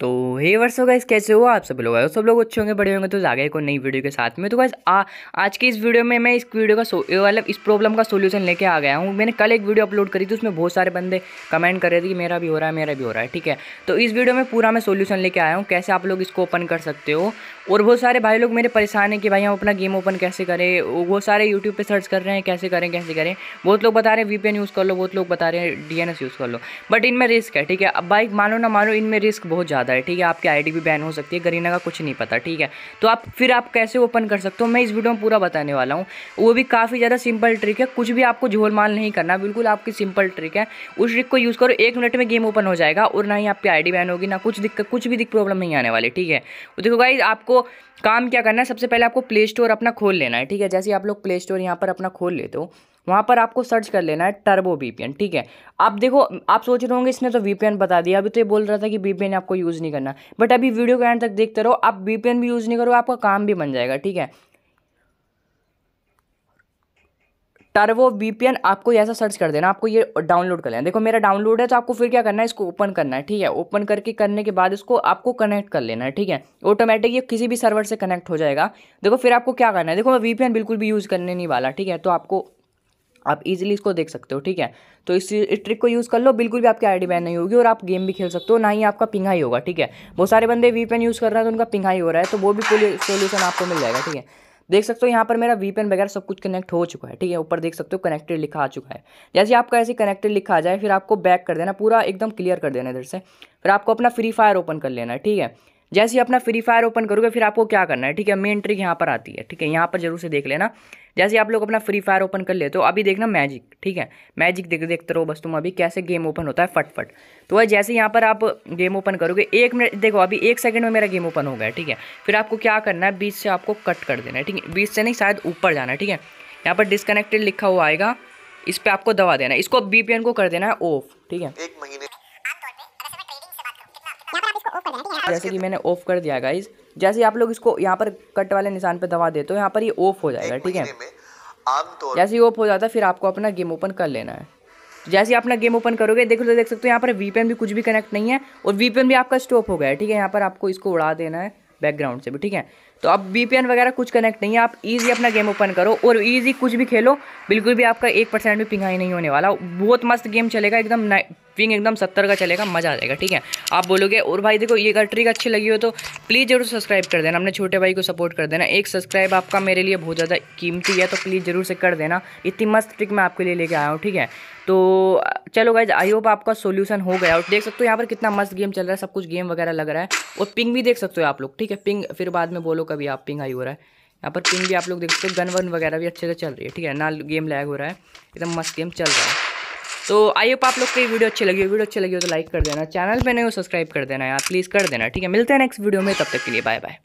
तो हे वर्ष होगा इस कैसे हुआ आप सब लोग आए सब लोग अच्छे होंगे बड़े होंगे तो जागे को नई वीडियो के साथ में तो बस आज की इस वीडियो में मैं इस वीडियो का मतलब इस प्रॉब्लम का सोल्यूशन लेके आ गया हूँ मैंने कल एक वीडियो अपलोड करी थी उसमें बहुत सारे बंदे कमेंट कर रहे थे कि मेरा भी हो रहा है मेरा भी हो रहा है ठीक है तो इस वीडियो में पूरा मैं सोल्यूशन लेके आया हूँ कैसे आप लोग इसको ओपन कर सकते हो और बहुत सारे भाई लोग मेरे परेशान हैं कि भाई हम अपना गेम ओपन कैसे करें वो सारे यूट्यूब पर सर्च कर रहे हैं कैसे करें कैसे करें बहुत लोग बता रहे हैं वी यूज़ कर लो बहुत लोग बता रहे हैं डी यूज़ कर लो बट इनमें रिस्क है ठीक है अब भाई मानो ना मानो इनमें रिस्क बहुत ज़्यादा ज़्यादा है ठीक है आपकी आईडी भी बैन हो सकती है गरीना का कुछ नहीं पता ठीक है तो आप फिर आप कैसे ओपन कर सकते हो मैं इस वीडियो में पूरा बताने वाला हूँ वो भी काफ़ी ज़्यादा सिंपल ट्रिक है कुछ भी आपको झोल माल नहीं करना बिल्कुल आपकी सिंपल ट्रिक है उस ट्रिक को यूज़ करो एक मिनट में गेम ओपन हो जाएगा और ना ही आपकी आई बैन होगी ना कुछ दिक्कत कुछ भी दिक्कत प्रॉब्लम नहीं आने वाली ठीक है तो देखो भाई आपको काम क्या करना है सबसे पहले आपको प्ले स्टोर अपना खोल लेना है ठीक है जैसे आप लोग प्ले स्टोर यहाँ पर अपना खोल लेते हो वहाँ पर आपको सर्च कर लेना है टर्बो वीपीएन ठीक है आप देखो आप सोच रहे होंगे इसने तो वीपीएन बता दिया अभी तो ये बोल रहा था कि वीपीएन आपको यूज़ नहीं करना बट अभी वीडियो के एंड तक देखते रहो आप वीपीएन भी यूज़ नहीं करो आपका काम भी बन जाएगा ठीक है टर्वो वीपीएन आपको ऐसा सर्च कर देना आपको ये डाउनलोड कर लेना देखो मेरा डाउनलोड है तो आपको फिर क्या करना है इसको ओपन करना है ठीक है ओपन करके करने के बाद इसको आपको कनेक्ट कर लेना है ठीक है ऑटोमेटिक ये किसी भी सर्वर से कनेक्ट हो जाएगा देखो फिर आपको क्या करना है देखो मैं वीपीएन बिल्कुल भी यूज़ करने नहीं वाला ठीक है तो आपको आप इजीली इसको देख सकते हो ठीक है तो इस, इस ट्रिक को यूज़ कर लो बिल्कुल भी आपकी आईडी बैन नहीं होगी और आप गेम भी खेल सकते हो ना ही आपका पिंगाई होगा ठीक है बहुत सारे बंदे वी पेन यूज़ कर रहे हैं तो उनका पिंगा ही हो रहा है तो वो भी सोल्यूशन आपको मिल जाएगा ठीक है देख सकते हो यहाँ पर मेरा वीपेन वगैरह सब कुछ कनेक्ट हो चुका है ठीक है ऊपर देख सकते हो कनेक्टेड लिखा आ चुका है जैसे आपका ऐसे कनेक्टेड लिखा आ जाए फिर आपको बैक कर देना पूरा एकदम क्लियर कर देना इधर से फिर आपको अपना फ्री फायर ओपन कर लेना है ठीक है जैसे ही अपना फ्री फायर ओपन करोगे फिर आपको क्या करना है ठीक है मेन ट्रिक यहाँ पर आती है ठीक है यहाँ पर जरूर से देख लेना जैसे आप लोग अपना फ्री फायर ओपन कर लेते हो अभी देखना मैजिक ठीक है मैजिक देख देखते रहो बस तुम अभी कैसे गेम ओपन होता है फटफट तो जैसे यहाँ पर आप गेम ओपन करोगे एक मिनट देखो अभी एक सेकंड में मेरा गेम ओपन हो गया ठीक है फिर आपको क्या करना है बीच से आपको कट कर देना है ठीक है बीच से नहीं शायद ऊपर जाना है ठीक है यहाँ पर डिस्कनेक्टेड लिखा हुआ आएगा इस पर आपको दवा देना है इसको बी को कर देना है ऑफ ठीक है हाँ, जैसे कि मैंने ऑफ कर दिया गाइज जैसे आप लोग इसको यहाँ पर कट वाले निशान पर दबा दे तो यहाँ पर ये ऑफ हो जाएगा ठीक है जैसे ऑफ हो जाता है फिर आपको अपना गेम ओपन कर लेना है जैसे ही अपना गेम ओपन करोगे देखो तो देख सकते हो यहाँ पर वीपीएन भी कुछ भी कनेक्ट नहीं है और वीपीएन भी आपका स्टॉप हो गया है ठीक है यहाँ पर आपको इसको उड़ा देना है बैकग्राउंड से भी ठीक है तो अब वीपीएन वगैरह कुछ कनेक्ट नहीं है आप इजी अपना गेम ओपन करो और इजी कुछ भी खेलो बिल्कुल भी आपका एक परसेंट भी पिंगाई नहीं होने वाला बहुत मस्त गेम चलेगा एकदम पिंग एकदम सत्तर का चलेगा मज़ा आ जाएगा ठीक है आप बोलोगे और भाई देखो ये अगर ट्रिक अच्छी लगी हो तो प्लीज़ जरूर सब्सक्राइब कर देना अपने छोटे भाई को सपोर्ट कर देना एक सब्सक्राइब आपका मेरे लिए बहुत ज़्यादा कीमती है तो प्लीज़ ज़रूर से कर देना इतनी मस्त ट्रिक मैं आपके लिए लेके आया हूँ ठीक है तो चलो गाइज आई होप आपका सोल्यूशन हो गया और देख सकते हो यहाँ पर कितना मस्त गेम चल रहा है सब कुछ गेम वगैरह लग रहा है और पिंग भी देख सकते हो आप लोग ठीक है पिंग फिर बाद में बोलो कभी आप पिंग आई हो रहा है यहाँ पर पिंग भी आप लोग देख सकते हो गन वन वगैरह भी अच्छे से चल रही है ठीक है ना गेम लैग हो रहा है एकदम मस्त गेम चल रहा है तो आई होप आप लोग को ये वीडियो अच्छी लगी हो वीडियो अच्छी लगी हो तो लाइक कर देना चैनल पर नहीं हो सब्सक्राइब कर देना यार प्लीज़ कर देना ठीक है मिलते हैं नेक्स्ट वीडियो में तब तक के लिए बाय बाय